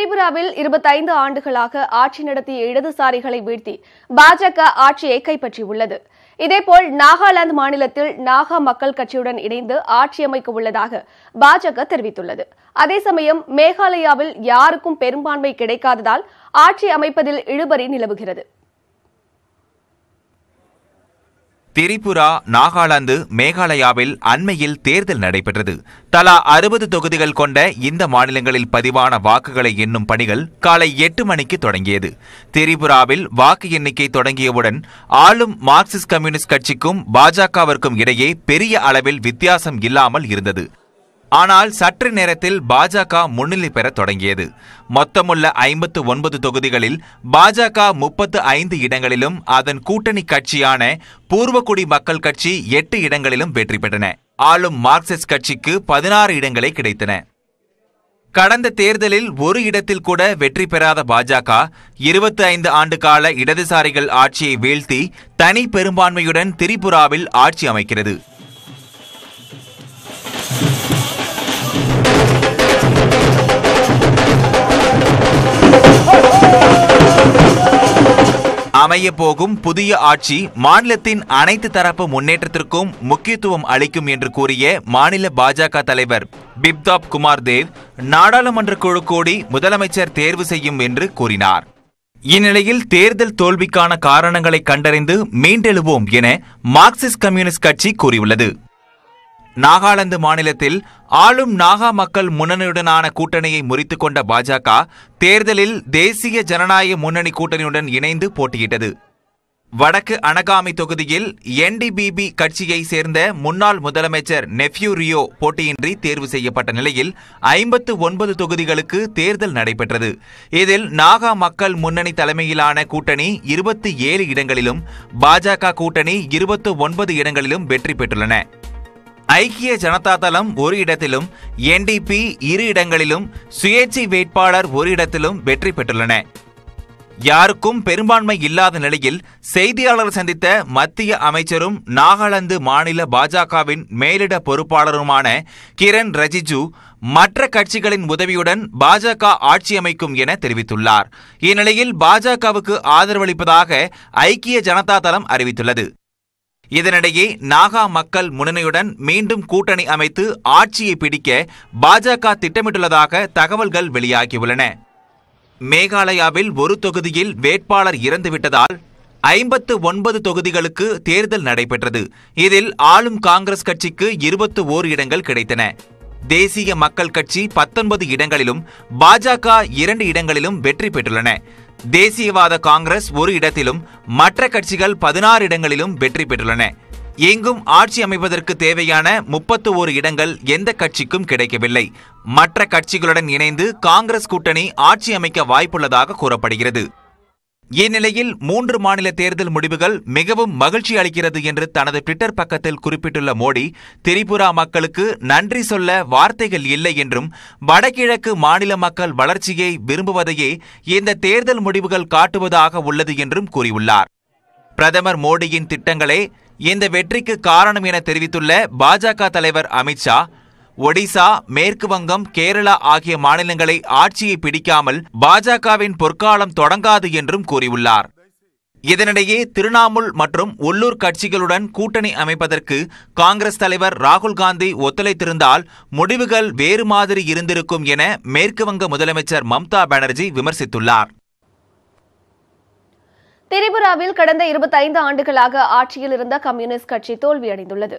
திரிபுராவில் இருபத்தைந்து ஆண்டுகளாக ஆட்சி நடத்திய இடதுசாரிகளை வீழ்த்தி பாஜக ஆட்சியை கைப்பற்றியுள்ளது இதேபோல் நாகாலாந்து மாநிலத்தில் நாகா மக்கள் கட்சியுடன் இணைந்து ஆட்சி அமைக்க உள்ளதாக பாஜக தெரிவித்துள்ளது அதே சமயம் மேகாலயாவில் யாருக்கும் பெரும்பான்மை கிடைக்காததால் ஆட்சி அமைப்பதில் இழுபறி நிலவுகிறது திரிபுரா நாகாலாந்து மேகாலயாவில் அண்மையில் தேர்தல் நடைபெற்றது தலா அறுபது தொகுதிகள் கொண்ட இந்த மாநிலங்களில் பதிவான வாக்குகளை எண்ணும் பணிகள் காலை எட்டு மணிக்கு தொடங்கியது திரிபுராவில் வாக்கு எண்ணிக்கை தொடங்கியவுடன் ஆளும் மார்க்சிஸ்ட் கம்யூனிஸ்ட் கட்சிக்கும் பாஜகவிற்கும் இடையே பெரிய அளவில் வித்தியாசம் இல்லாமல் இருந்தது ஆனால் சற்று நேரத்தில் பாஜக முன்னிலை பெற தொடங்கியது மொத்தமுள்ள ஐம்பத்து ஒன்பது தொகுதிகளில் பாஜக முப்பத்து ஐந்து இடங்களிலும் அதன் கூட்டணி கட்சியான பூர்வக்குடி மக்கள் கட்சி எட்டு இடங்களிலும் வெற்றி பெற்றன ஆளும் மார்க்சிஸ்ட் கட்சிக்கு பதினாறு இடங்களை கிடைத்தன கடந்த தேர்தலில் ஒரு இடத்தில் கூட வெற்றி பெறாத பாஜக இருபத்தி ஐந்து ஆண்டு கால இடதுசாரிகள் ஆட்சியை வீழ்த்தி தனி பெரும்பான்மையுடன் திரிபுராவில் ஆட்சி அமைக்கிறது அமைய போகும் புதிய ஆட்சி மாநிலத்தின் அனைத்து தரப்பு முன்னேற்றத்திற்கும் முக்கியத்துவம் அளிக்கும் என்று கூறிய மாநில பாஜக தலைவர் பிப்தாப் குமார் தேவ் நாடாளுமன்ற குழு கூடி முதலமைச்சர் தேர்வு செய்யும் என்று கூறினார் இந்நிலையில் தேர்தல் தோல்விக்கான காரணங்களை கண்டறிந்து மீண்டெழுவோம் என மார்க்சிஸ்ட் கம்யூனிஸ்ட் கட்சி கூறியுள்ளது நாகாலாந்து மாநிலத்தில் ஆளும் நாகா மக்கள் முன்னணியுடனான கூட்டணியை முறித்துக் கொண்ட பாஜக தேர்தலில் தேசிய ஜனநாயக முன்னணி கூட்டணியுடன் இணைந்து போட்டியிட்டது வடக்கு அனகாமி தொகுதியில் என்டிபிபி கட்சியைச் சேர்ந்த முன்னாள் முதலமைச்சர் நெஃப்யூ ரியோ போட்டியின்றி தேர்வு செய்யப்பட்ட நிலையில் ஐம்பத்து ஒன்பது தொகுதிகளுக்கு தேர்தல் நடைபெற்றது இதில் நாகா மக்கள் முன்னணி தலைமையிலான கூட்டணி இருபத்தி ஏழு இடங்களிலும் பாஜக கூட்டணி இருபத்து ஒன்பது இடங்களிலும் வெற்றி பெற்றுள்ளன ஐக்கிய ஜனதா தளம் ஒரு இடத்திலும் என்டிபி இரு இடங்களிலும் சுயேட்சை வேட்பாளர் ஒரு இடத்திலும் வெற்றி பெற்றுள்ளன யாருக்கும் பெரும்பான்மை இல்லாத நிலையில் செய்தியாளர் சந்தித்த மத்திய அமைச்சரும் நாகாலாந்து மாநில பாஜகவின் மேலிட பொறுப்பாளருமான கிரண் ரஜிஜு மற்ற கட்சிகளின் உதவியுடன் பாஜக ஆட்சி அமைக்கும் என தெரிவித்துள்ளார் இந்நிலையில் பாஜகவுக்கு ஆதரவளிப்பதாக ஐக்கிய ஜனதா தளம் அறிவித்துள்ளது இதனிடையே நாகா மக்கள் முன்னணியுடன் மீண்டும் கூட்டணி அமைத்து ஆட்சியை பிடிக்க பாஜக திட்டமிட்டுள்ளதாக தகவல்கள் வெளியாகியுள்ளன மேகாலயாவில் ஒரு தொகுதியில் வேட்பாளர் இறந்துவிட்டதால் ஐம்பத்து ஒன்பது தொகுதிகளுக்கு தேர்தல் நடைபெற்றது இதில் ஆளும் காங்கிரஸ் கட்சிக்கு இருபத்து ஓர் இடங்கள் கிடைத்தன தேசிய மக்கள் கட்சி பத்தொன்பது இடங்களிலும் பாஜக இரண்டு இடங்களிலும் வெற்றி பெற்றுள்ளன தேசியவாத காங்கிரஸ் ஒரு இடத்திலும் மற்ற கட்சிகள் பதினாறு இடங்களிலும் வெற்றி பெற்றுள்ளன எங்கும் ஆட்சி அமைப்பதற்கு தேவையான முப்பத்து ஓரு இடங்கள் எந்த கட்சிக்கும் கிடைக்கவில்லை மற்ற கட்சிகளுடன் இணைந்து காங்கிரஸ் கூட்டணி ஆட்சி அமைக்க வாய்ப்புள்ளதாக கூறப்படுகிறது இந்நிலையில் மூன்று மாநில தேர்தல் முடிவுகள் மிகவும் மகிழ்ச்சி அளிக்கிறது என்று தனது ட்விட்டர் பக்கத்தில் குறிப்பிட்டுள்ள மோடி திரிபுரா மக்களுக்கு நன்றி சொல்ல வார்த்தைகள் இல்லை என்றும் வடகிழக்கு மாநில மக்கள் வளர்ச்சியை விரும்புவதையே இந்த தேர்தல் முடிவுகள் காட்டுவதாக உள்ளது என்றும் கூறியுள்ளார் பிரதமர் மோடியின் திட்டங்களே இந்த வெற்றிக்கு காரணம் என தெரிவித்துள்ள பாஜக தலைவர் அமித்ஷா ஒடிசா மேற்கு வங்கம் கேரளா ஆகிய மாநிலங்களை ஆட்சியை பிடிக்காமல் பாஜகவின் பொற்காலம் தொடங்காது என்றும் கூறியுள்ளார் இதனிடையே திரிணாமுல் மற்றும் உள்ளூர் கட்சிகளுடன் கூட்டணி அமைப்பதற்கு காங்கிரஸ் தலைவர் ராகுல் காந்தி ஒத்துழைத்திருந்தால் முடிவுகள் வேறு மாதிரி இருந்திருக்கும் என மேற்குவங்க முதலமைச்சர் மம்தா பானர்ஜி விமர்சித்துள்ளார் திரிபுராவில் கடந்த இருபத்தைந்து ஆண்டுகளாக ஆட்சியில் இருந்த கம்யூனிஸ்ட் கட்சி தோல்வியடைந்துள்ளது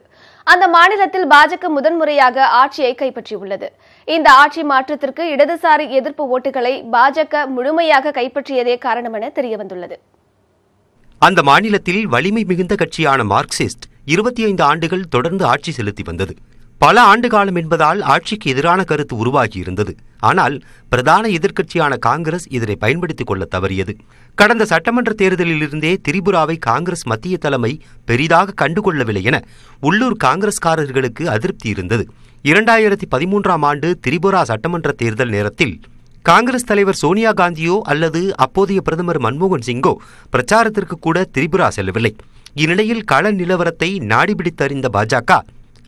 அந்த மாநிலத்தில் பாஜக முதன்முறையாக ஆட்சியை கைப்பற்றியுள்ளது இந்த ஆட்சி மாற்றத்திற்கு இடதுசாரி எதிர்ப்பு ஓட்டுகளை பாஜக முழுமையாக கைப்பற்றியதே காரணம் என தெரியவந்துள்ளது அந்த மாநிலத்தில் வலிமை மிகுந்த கட்சியான மார்க்சிஸ்ட் இருபத்தி ஐந்து ஆண்டுகள் தொடர்ந்து ஆட்சி செலுத்தி வந்தது பல ஆண்டு காலம் என்பதால் ஆட்சிக்கு எதிரான கருத்து உருவாகியிருந்தது ஆனால் பிரதான எதிர்க்கட்சியான காங்கிரஸ் இதனை பயன்படுத்திக் கொள்ள தவறியது கடந்த சட்டமன்ற தேர்தலிலிருந்தே திரிபுராவை காங்கிரஸ் மத்திய தலைமை பெரிதாக கண்டுகொள்ளவில்லை என உள்ளூர் காங்கிரஸ்காரர்களுக்கு அதிருப்தி இருந்தது இரண்டாயிரத்தி பதிமூன்றாம் ஆண்டு திரிபுரா சட்டமன்ற தேர்தல் நேரத்தில் காங்கிரஸ் தலைவர் சோனியா காந்தியோ அல்லது அப்போதைய பிரதமர் மன்மோகன் சிங்கோ பிரச்சாரத்திற்கு கூட திரிபுரா செல்லவில்லை இந்நிலையில் கள நிலவரத்தை நாடிபிடித்தறிந்த பாஜக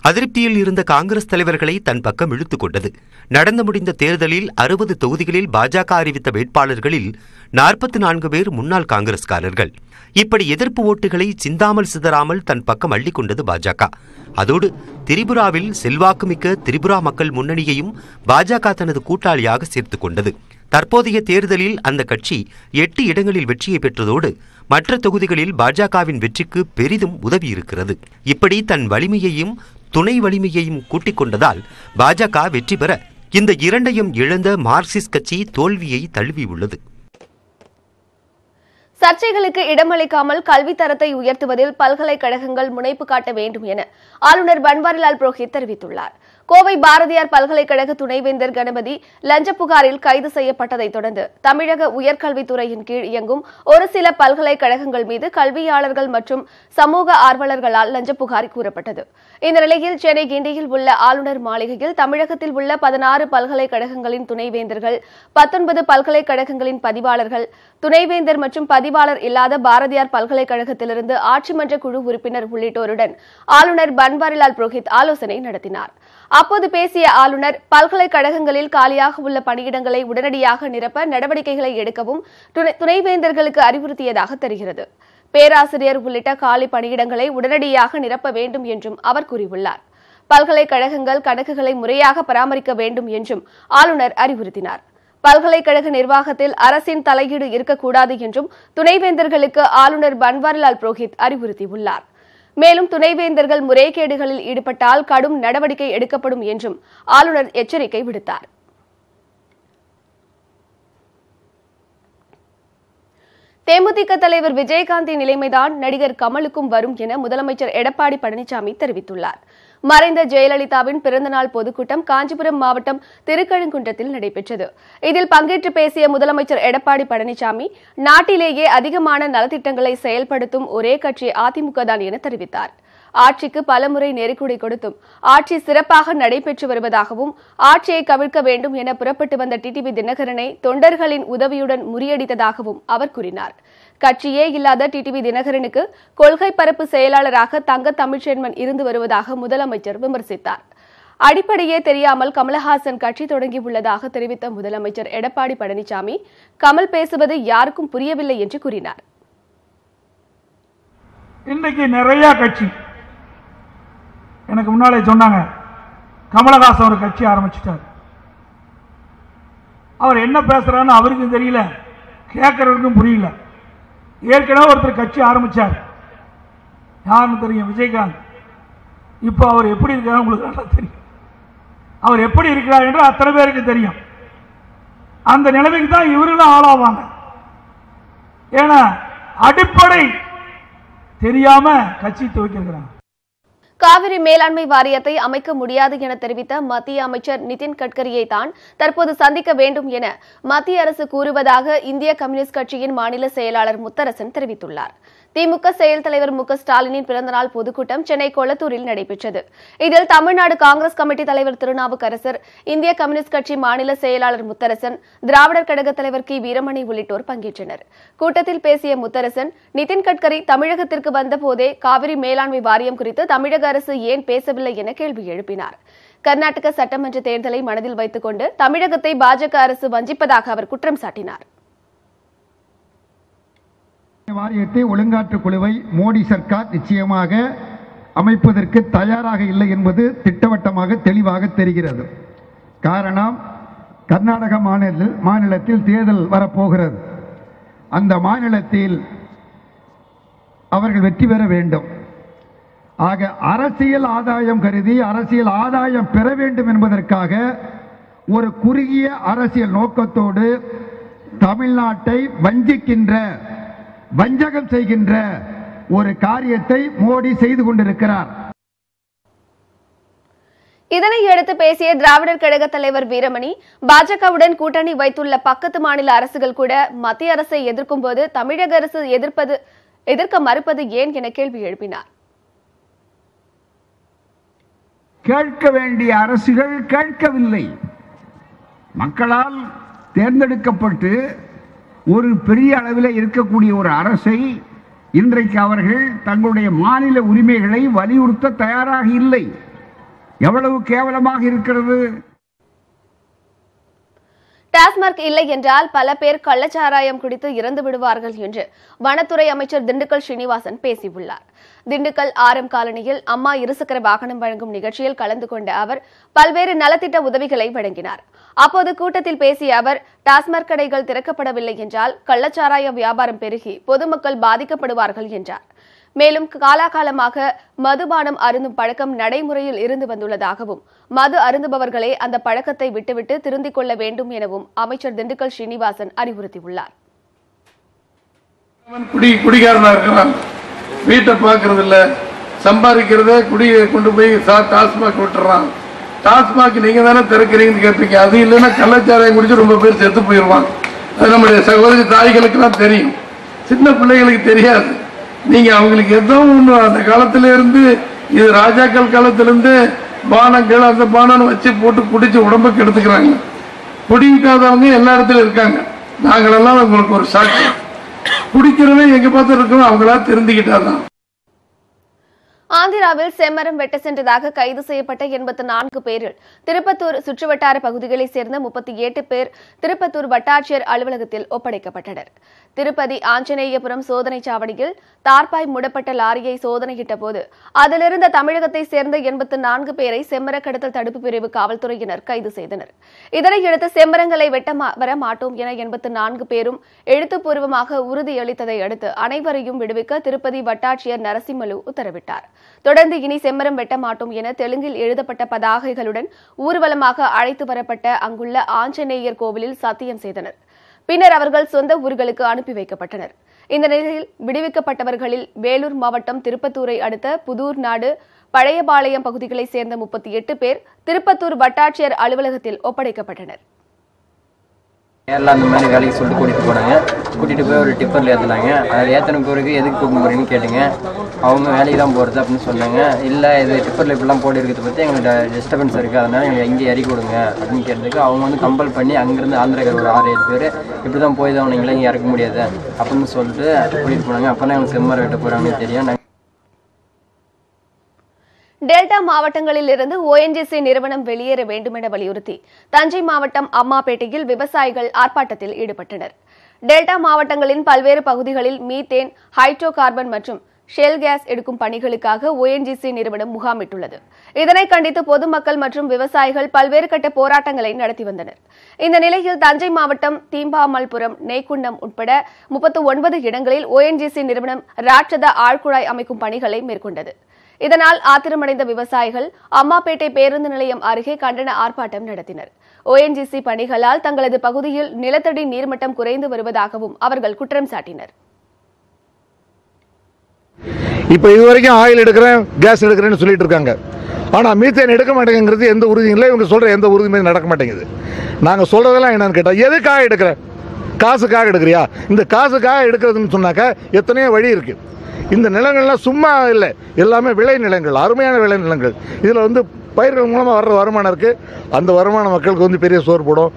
அதிருப்தியில் இருந்த காங்கிரஸ் தலைவர்களை தன் பக்கம் இழுத்துக் கொண்டது நடந்து முடிந்த தேர்தலில் அறுபது தொகுதிகளில் பாஜக அறிவித்த வேட்பாளர்களில் நாற்பத்தி நான்கு பேர் முன்னாள் காங்கிரஸ்காரர்கள் இப்படி எதிர்ப்பு ஓட்டுகளை சிந்தாமல் சிதறாமல் தன் பக்கம் அள்ளிக்கொண்டது பாஜக அதோடு திரிபுராவில் செல்வாக்குமிக்க திரிபுரா மக்கள் முன்னணியையும் பாஜக தனது கூட்டாளியாக சேர்த்துக் கொண்டது தற்போதைய தேர்தலில் அந்த கட்சி எட்டு இடங்களில் வெற்றியை பெற்றதோடு மற்ற தொகுதிகளில் பாஜகவின் வெற்றிக்கு பெரிதும் உதவியிருக்கிறது இப்படி தன் வலிமையையும் துணை வலிமையையும் கூட்டிக் கொண்டதால் பாஜக வெற்றி பெற இந்த இரண்டையும் இழந்த மார்க்சிஸ்ட் கட்சி தோல்வியை தழுவியுள்ளது சர்ச்சைகளுக்கு இடமளிக்காமல் கல்வி தரத்தை உயர்த்துவதில் பல்கலைக்கழகங்கள் முனைப்பு காட்ட வேண்டும் என ஆளுநர் பன்வாரிலால் புரோஹித் தெரிவித்துள்ளார் கோவை பாரதியார் பல்கலைக்கழக துணைவேந்தர் கணபதி லஞ்ச புகாரில் கைது செய்யப்பட்டதைத் தொடர்ந்து தமிழக உயர்கல்வித்துறையின் கீழ் இயங்கும் ஒரு சில பல்கலைக்கழகங்கள் மீது கல்வியாளர்கள் மற்றும் சமூக ஆர்வலர்களால் லஞ்ச புகார் கூறப்பட்டது இந்த நிலையில் சென்னை கிண்டியில் உள்ள ஆளுநர் மாளிகையில் தமிழகத்தில் உள்ள பதினாறு பல்கலைக்கழகங்களின் துணைவேந்தர்கள் பத்தொன்பது பல்கலைக்கழகங்களின் பதிவாளர்கள் துணைவேந்தர் மற்றும் பதிவாளர் இல்லாத பாரதியார் பல்கலைக்கழகத்திலிருந்து ஆட்சிமன்ற குழு உறுப்பினர் உள்ளிட்டோருடன் ஆளுநர் பன்வாரிலால் புரோஹித் ஆலோசனை நடத்தினார் அப்போது பேசிய ஆளுநர் பல்கலைக்கழகங்களில் காலியாக உள்ள பணியிடங்களை உடனடியாக நிரப்ப நடவடிக்கைகளை எடுக்கவும் துணைவேந்தர்களுக்கு அறிவுறுத்தியதாக தெரிகிறது பேராசிரியர் உள்ளிட்ட காலி பணியிடங்களை உடனடியாக நிரப்ப வேண்டும் என்றும் அவர் கூறியுள்ளார் பல்கலைக்கழகங்கள் கணக்குகளை முறையாக பராமரிக்க வேண்டும் என்றும் ஆளுநர் அறிவுறுத்தினார் பல்கலைக்கழக நிர்வாகத்தில் அரசின் தலையீடு இருக்கக்கூடாது என்றும் துணைவேந்தர்களுக்கு ஆளுநர் பன்வாரிலால் புரோஹித் அறிவுறுத்தியுள்ளார் மேலும் துணைவேந்தர்கள் முறைகேடுகளில் ஈடுபட்டால் கடும் நடவடிக்கை எடுக்கப்படும் என்றும் ஆளுநர் எச்சரிக்கை விடுத்தார் தேமுதிக தலைவர் விஜயகாந்தின் நிலைமைதான் நடிகர் கமலுக்கும் வரும் என முதலமைச்சர் எடப்பாடி பழனிசாமி தெரிவித்துள்ளார் மறைந்த ஜெயலலிதாவின் பிறந்தநாள் பொதுக்கூட்டம் காஞ்சிபுரம் மாவட்டம் திருக்கழுங்குன்றத்தில் நடைபெற்றது இதில் பங்கேற்று பேசிய முதலமைச்சர் எடப்பாடி பழனிசாமி நாட்டிலேயே அதிகமான நலத்திட்டங்களை செயல்படுத்தும் ஒரே கட்சி அதிமுக தான் என தெரிவித்தார் ஆட்சிக்கு பலமுறை நெருக்கடி கொடுத்தும் ஆட்சி சிறப்பாக நடைபெற்று வருவதாகவும் ஆட்சியை கவிழ்க்க வேண்டும் என புறப்பட்டு வந்த டிடிவி தினகரனை தொண்டர்களின் உதவியுடன் முறியடித்ததாகவும் அவர் கூறினார் கட்சியே இல்லாத டிடிவி தினகரனுக்கு கொள்கை பரப்பு செயலாளராக தங்க தமிழ்ச்செல்வன் இருந்து வருவதாக முதலமைச்சர் விமர்சித்தார் அடிப்படையே தெரியாமல் கமலஹாசன் கட்சி தொடங்கியுள்ளதாக தெரிவித்த முதலமைச்சர் எடப்பாடி பழனிசாமி கமல் பேசுவது யாருக்கும் புரியவில்லை என்று கூறினார் இன்றைக்கு நிறைய கட்சி எனக்கு முன்னாலே சொன்னாங்க கமலஹாசன் ஒரு கட்சி ஆரம்பிச்சிட்டார் அவர் என்ன பேசுகிறான்னு அவருக்கும் தெரியல கேட்குறவருக்கும் புரியல ஏற்கனவே ஒருத்தர் கட்சி ஆரம்பிச்சார் யாருன்னு தெரியும் விஜயகாந்த் இப்போ அவர் எப்படி இருக்காரு உங்களுக்கு நல்லா தெரியும் அவர் எப்படி இருக்கிறார் என்று அத்தனை பேருக்கு தெரியும் அந்த நிலைமைக்கு தான் இவர்களும் ஆளாவாங்க ஏன்னா அடிப்படை தெரியாம கட்சி துவக்கியிருக்கிறாங்க காவிரி மேலாண்மை வாரியத்தை அமைக்க முடியாது என தெரிவித்த மத்திய அமைச்சர் நிதின் கட்கரியை தான் தற்போது சந்திக்க வேண்டும் என மத்திய அரசு கூறுவதாக இந்திய கம்யூனிஸ்ட் கட்சியின் மாநில செயலாளர் முத்தரசன் தெரிவித்துள்ளார் திமுக செயல் தலைவர் மு ஸ்டாலினின் பிறந்தநாள் பொதுக்கூட்டம் சென்னை கொளத்தூரில் நடைபெற்றது இதில் தமிழ்நாடு காங்கிரஸ் கமிட்டி தலைவர் திருநாவுக்கரசர் இந்திய கம்யூனிஸ்ட் கட்சி மாநில செயலாளர் முத்தரசன் திராவிடர் கழக தலைவர் கி வீரமணி உள்ளிட்டோர் பங்கேற்றனர் கூட்டத்தில் பேசிய முத்தரசன் நிதின் கட்கரி தமிழகத்திற்கு வந்தபோதே காவிரி மேலாண்மை வாரியம் குறித்து தமிழக அரசு ஏன் பேசவில்லை என கேள்வி எழுப்பினார் கர்நாடக சட்டமன்ற தேர்தலை மனதில் வைத்துக் கொண்டு தமிழகத்தை பாஜக அரசு வஞ்சிப்பதாக அவர் குற்றம் சாட்டினார் வாரியத்தை ஒழுங்காற்று குழுவை மோடி சர்க்கார் நிச்சயமாக அமைப்பதற்கு தயாராக இல்லை என்பது திட்டவட்டமாக தெளிவாக தெரிகிறது காரணம் கர்நாடக மாநில மாநிலத்தில் தேர்தல் வரப்போகிறது அந்த மாநிலத்தில் அவர்கள் வெற்றி பெற வேண்டும் ஆக அரசியல் ஆதாயம் கருதி அரசியல் ஆதாயம் பெற வேண்டும் என்பதற்காக ஒரு குறுகிய அரசியல் நோக்கத்தோடு தமிழ்நாட்டை வஞ்சிக்கின்ற வஞ்சகம் செய்கின்ற ஒரு காரியத்தை மோடி செய்து கொண்டிருக்கிறார் இதனை எடுத்து பேசிய திராவிடர் கழக தலைவர் வீரமணி பாஜகவுடன் கூட்டணி வைத்துள்ள பக்கத்து மாநில அரசுகள் கூட மத்திய அரசை எதிர்க்கும் போது தமிழக அரசு எதிர்ப்பது எதிர்க்க மறுப்பது ஏன் என கேள்வி எழுப்பினார் கேட்க வேண்டிய அரசுகள் கேட்கவில்லை மக்களால் தேர்ந்தெடுக்கப்பட்டு ஒரு பெரிய அளவில் இருக்கக்கூடிய ஒரு அரசை இன்றைக்கு அவர்கள் தங்களுடைய மாநில உரிமைகளை வலியுறுத்த தயாராக இல்லை எவ்வளவு கேவலமாக இருக்கிறது டாஸ்மார்க் இல்லை என்றால் பல பேர் கள்ளச்சாராயம் குடித்து இறந்து விடுவார்கள் என்று வனத்துறை அமைச்சர் திண்டுக்கல் ஸ்ரீனிவாசன் பேசியுள்ளார் திண்டுக்கல் எம் காலனியில் அம்மா இருசக்கர வாகனம் வழங்கும் நிகழ்ச்சியில் கலந்து கொண்ட அவர் பல்வேறு நலத்திட்ட உதவிகளை வழங்கினார் அப்போது கூட்டத்தில் பேசிய அவர் டாஸ்மார்க் கடைகள் திறக்கப்படவில்லை என்றால் கள்ளச்சாராய வியாபாரம் பெருகி பொதுமக்கள் பாதிக்கப்படுவார்கள் என்றார் மேலும் காலாகாலமாக மதுபானம் அருந்தும் பழக்கம் நடைமுறையில் இருந்து வந்துள்ளதாகவும் மது அருந்துபவர்களே அந்த பழக்கத்தை விட்டுவிட்டு திருந்திக் கொள்ள வேண்டும் எனவும் அமைச்சர் திண்டுக்கல் ஸ்ரீனிவாசன் அறிவுறுத்தியுள்ளார் இருக்கிறான் வீட்டை பார்க்கறது இல்லை குடியை கொண்டு போய் டாஸ்மாக் விட்டுறான் டாஸ்மாக் நீங்க தானே திறக்கிறீங்கன்னு கேட்பீங்க அது இல்லைன்னா கள்ளச்சாராயம் குடிச்சு ரொம்ப பேர் செத்து போயிடுவான் அது நம்முடைய சகோதரி தான் தெரியும் சின்ன பிள்ளைகளுக்கு தெரியாது நீங்க அவங்களுக்கு எதோ ஒண்ணு அந்த காலத்துல இருந்து இது ராஜாக்கள் காலத்துல இருந்து பானங்கள் அந்த பானம் வச்சு போட்டு குடிச்சு உடம்ப கெடுத்துக்கிறாங்க குடிக்காதவங்க எல்லா இடத்துலயும் இருக்காங்க நாங்களெல்லாம் உங்களுக்கு ஒரு சாட்சி குடிக்கிறவங்க எங்க பார்த்து இருக்கணும் அவங்களா தெரிந்துகிட்டாதான் ஆந்திராவில் செம்மரம் வெட்ட சென்றதாக கைது செய்யப்பட்ட எண்பத்தி நான்கு பேரில் திருப்பத்தூர் சுற்றுவட்டார பகுதிகளைச் சேர்ந்த முப்பத்தி எட்டு பேர் திருப்பத்தூர் வட்டாட்சியர் அலுவலகத்தில் ஒப்படைக்கப்பட்டனா் திருப்பதி ஆஞ்சநேயபுரம் சோதனைச் சாவடியில் தார்பாய் முடப்பட்ட லாரியை சோதனையிட்ட போது அதிலிருந்த தமிழகத்தைச் சேர்ந்த எண்பத்து நான்கு பேரை செம்மர கடத்தல் தடுப்பு பிரிவு காவல்துறையினர் கைது செய்தனர் இதனையடுத்து செம்மரங்களை வெட்ட வர மாட்டோம் என எண்பத்து நான்கு பேரும் எழுத்துப்பூர்வமாக உறுதியளித்ததை அடுத்து அனைவரையும் விடுவிக்க திருப்பதி வட்டாட்சியர் நரசிம்மலு உத்தரவிட்டார் தொடர்ந்து இனி செம்மரம் வெட்ட மாட்டோம் என தெலுங்கில் எழுதப்பட்ட பதாகைகளுடன் ஊர்வலமாக அழைத்து வரப்பட்ட அங்குள்ள ஆஞ்சநேயர் கோவிலில் சத்தியம் செய்தனர் பின்னர் அவர்கள் சொந்த ஊர்களுக்கு அனுப்பி வைக்கப்பட்டனர் இந்த நிலையில் விடுவிக்கப்பட்டவர்களில் வேலூர் மாவட்டம் திருப்பத்தூரை அடுத்த புதூர் நாடு பழையபாளையம் பகுதிகளைச் சேர்ந்த முப்பத்தி எட்டு பேர் திருப்பத்தூர் வட்டாட்சியர் அலுவலகத்தில் ஒப்படைக்கப்பட்டனர் கேரளா அந்த மாதிரி வேலைக்கு சொல்லிட்டு கூட்டிகிட்டு போனாங்க கூட்டிகிட்டு போய் ஒரு டிப்பரில் ஏற்றினாங்க அதில் ஏற்றின பிறகு எதுக்கு கூப்பிட்டு போகிறீங்கன்னு கேட்டுங்க அவங்க வேலைக்கு தான் போகிறது அப்படின்னு சொன்னாங்க இல்லை இது டிப்பரில் இப்படிலாம் போட்டு இருக்கிறத பற்றி எங்களுக்கு டிஸ்டர்பன்ஸ் இருக்குது அதனால் எங்களை எங்கேயும் இறக்கி கொடுங்க அப்படின்னு கேட்டதுக்கு அவங்க வந்து கம்பல் பண்ணி அங்கேருந்து ஆந்திரகர் ஒரு ஆறு ஏழு பேர் இப்படி தான் போய் தான் இங்கே இறக்க முடியாது அப்படின்னு சொல்லிட்டு கூட்டிகிட்டு போனாங்க அப்போ தான் எங்களுக்கு செம்மர் வெட்ட போகிறாங்கன்னு தெரியும் டெல்டா மாவட்டங்களில் இருந்து ஓஎன்ஜிசி நிறுவனம் வெளியேற வேண்டும் என வலியுறுத்தி தஞ்சை மாவட்டம் அம்மாபேட்டையில் விவசாயிகள் ஆர்ப்பாட்டத்தில் ஈடுபட்டனர் டெல்டா மாவட்டங்களின் பல்வேறு பகுதிகளில் மீத்தேன் ஹைட்ரோ கார்பன் மற்றும் ஷெல் கேஸ் எடுக்கும் பணிகளுக்காக ஓஎன்ஜிசி நிறுவனம் முகாமிட்டுள்ளது இதனை கண்டித்து பொதுமக்கள் மற்றும் விவசாயிகள் பல்வேறு கட்ட போராட்டங்களை நடத்தி வந்தனர் இந்த நிலையில் தஞ்சை மாவட்டம் தீம்பாமல்புரம் நெய்குண்டம் உட்பட முப்பத்தி ஒன்பது இடங்களில் ஓஎன்ஜிசி நிறுவனம் ராட்சத ஆழ்குழாய் அமைக்கும் பணிகளை மேற்கொண்டது இதனால் ஆத்திரமடைந்த விவசாயிகள் அம்மாப்பேட்டை பேருந்து நிலையம் அருகே கண்டன ஆர்ப்பாட்டம் நடத்தினர் ஓஎன்ஜிசி பணிகளால் தங்களது பகுதியில் நிலத்தடி நீர்மட்டம் குறைந்து வருவதாகவும் அவர்கள் குற்றம் சாட்டினர் இப்போ இது வரைக்கும் ஆயில் எடுக்கிறேன் கேஸ் எடுக்கிறேன்னு சொல்லிட்டு இருக்காங்க ஆனால் மீத்தேன் எடுக்க மாட்டேங்கிறது எந்த உறுதியும் இல்லை இவங்க சொல்கிற எந்த உறுதியுமே நடக்க மாட்டேங்குது நாங்கள் சொல்றதெல்லாம் என்னன்னு கேட்டால் எதுக்காக எடுக்கிறேன் காசுக்காக எடுக்கிறியா இந்த காசுக்காக எடுக்கிறதுன்னு சொன்னாக்கா எத்தனையோ வழி இருக்கு இந்த நிலங்கள்லாம் சும்மா இல்லை எல்லாமே விளை நிலங்கள் அருமையான விளை நிலங்கள் இதில் வந்து பயிர்கள் மூலமாக வர்ற வருமானம் இருக்குது அந்த வருமானம் மக்களுக்கு வந்து பெரிய சோறு போடும்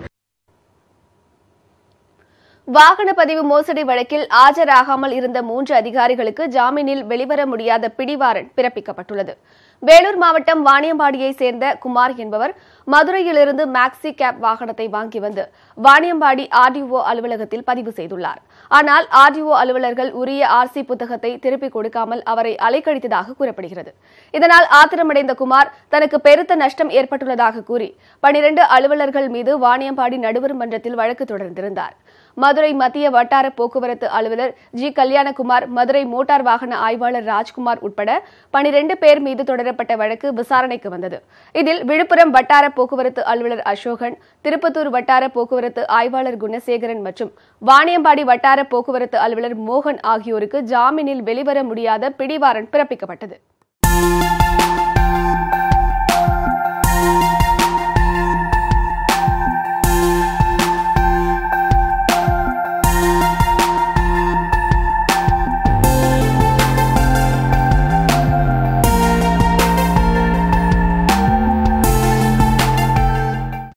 வாகன பதிவு மோசடி வழக்கில் ஆஜராகாமல் இருந்த மூன்று அதிகாரிகளுக்கு ஜாமீனில் வெளிவர முடியாத பிடிவாரண்ட் பிறப்பிக்கப்பட்டுள்ளது வேலூர் மாவட்டம் வாணியம்பாடியை சேர்ந்த குமார் என்பவர் மதுரையிலிருந்து மேக்ஸி கேப் வாகனத்தை வாங்கி வந்து வாணியம்பாடி ஆர்டிஓ அலுவலகத்தில் பதிவு செய்துள்ளார் ஆனால் ஆர்டிஓ அலுவலர்கள் உரிய ஆர்சி புத்தகத்தை திருப்பிக் கொடுக்காமல் அவரை அலைக்கழித்ததாக கூறப்படுகிறது இதனால் ஆத்திரமடைந்த குமார் தனக்கு பெருத்த நஷ்டம் ஏற்பட்டுள்ளதாக கூறி பனிரண்டு அலுவலர்கள் மீது வாணியம்பாடி நடுவர் மன்றத்தில் வழக்கு தொடர்ந்திருந்தார் மதுரை மத்திய வட்டார போக்குவரத்து அலுவலர் ஜி கல்யாணகுமார் மதுரை மோட்டார் வாகன ஆய்வாளர் ராஜ்குமார் உட்பட பனிரெண்டு பேர் மீது தொடரப்பட்ட வழக்கு விசாரணைக்கு வந்தது இதில் விழுப்புரம் வட்டார போக்குவரத்து அலுவலர் அசோகன் திருப்பத்தூர் வட்டார போக்குவரத்து ஆய்வாளர் குணசேகரன் மற்றும் வாணியம்பாடி வட்டார போக்குவரத்து அலுவலர் மோகன் ஆகியோருக்கு ஜாமீனில் வெளிவர முடியாத பிடிவாரண்ட் பிறப்பிக்கப்பட்டது